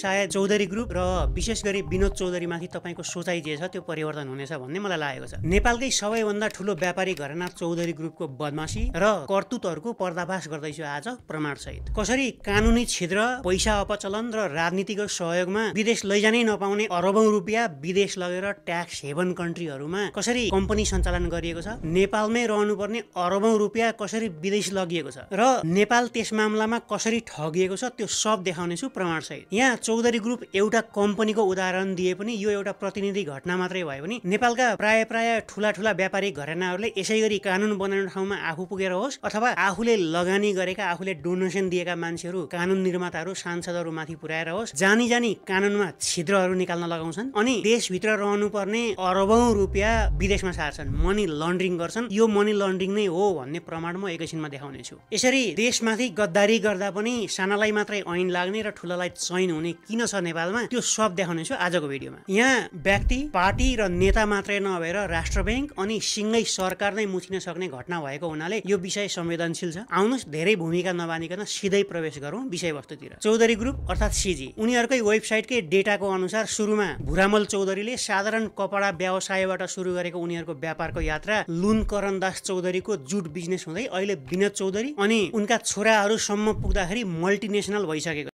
सायद चौधरी ग्रुप र विशेष गरी विनोद चौधरीमाथि तपाईँको सोचाइ जे छ त्यो परिवर्तन हुनेछ भन्ने मलाई लागेको छ नेपालकै सबैभन्दा ठुलो व्यापारी घरना चौधरी ग्रुपको बदमासी र कर्तुतहरूको पर्दाफास गर्दैछु आज प्रमाण सहित कसरी कानुनी क्षेत्र पैसा अपचलन र राजनीतिको सहयोगमा विदेश लैजानै नपाउने अरबौं रुपियाँ विदेश लगेर ट्याक्स हेभन कन्ट्रीहरूमा कसरी कम्पनी सञ्चालन गरिएको छ नेपालमै रहनुपर्ने अरबौं रुपियाँ कसरी विदेश लगिएको छ र नेपाल त्यस मामलामा कसरी ठगिएको छ त्यो सब देखाउनेछु प्रमाण सहित यहाँ चौधरी ग्रुप एउटा कम्पनीको उदाहरण दिए पनि यो एउटा प्रतिनिधि घटना मात्रै भए पनि नेपालका प्राय प्राय ठुला ठुला व्यापारिक घरेनाहरूले यसै गरी कानुन बनाउने ठाउँमा आफू पुगेर होस् अथवा आफूले लगानी गरेका आफूले डोनेसन दिएका मान्छेहरू कानुन निर्माताहरू सांसदहरू माथि पुर्याएर होस् जानी जानी कानुनमा छिद्रहरू निकाल्न लगाउँछन् अनि देशभित्र रहनुपर्ने अरबौं रुपियाँ विदेशमा सार्छन् मनी लन्ड्रिङ गर्छन् यो मनी लन्ड्रिङ नै हो भन्ने प्रमाण म एकैछिनमा देखाउनेछु यसरी देशमाथि गद्दारी गर्दा पनि सानालाई मात्रै ऐन लाग्ने र ठुलालाई चयन हुने किन छ नेपालमा त्यो सब देखाउनेछु आजको भिडियोमा यहाँ व्यक्ति पार्टी र नेता मात्रै नभएर राष्ट्र ब्याङ्क अनि सिङ्गै सरकार नै मुछिन सक्ने घटना भएको हुनाले यो विषय संवेदनशील छ आउनुहोस् धेरै भूमिका नबानिकन सिधै प्रवेश गरौँ विषयवस्तुतिर चौधरी ग्रुप अर्थात् सिजी उनीहरूकै वेबसाइटकै डेटाको अनुसार सुरुमा भुरामल चौधरीले साधारण कपडा व्यवसायबाट सुरु गरेको उनीहरूको व्यापारको यात्रा लुन करण दास चौधरीको जुट बिजनेस हुँदै अहिले विनोद चौधरी अनि उनका छोराहरूसम्म पुग्दाखेरि मल्टिनेसनल भइसकेको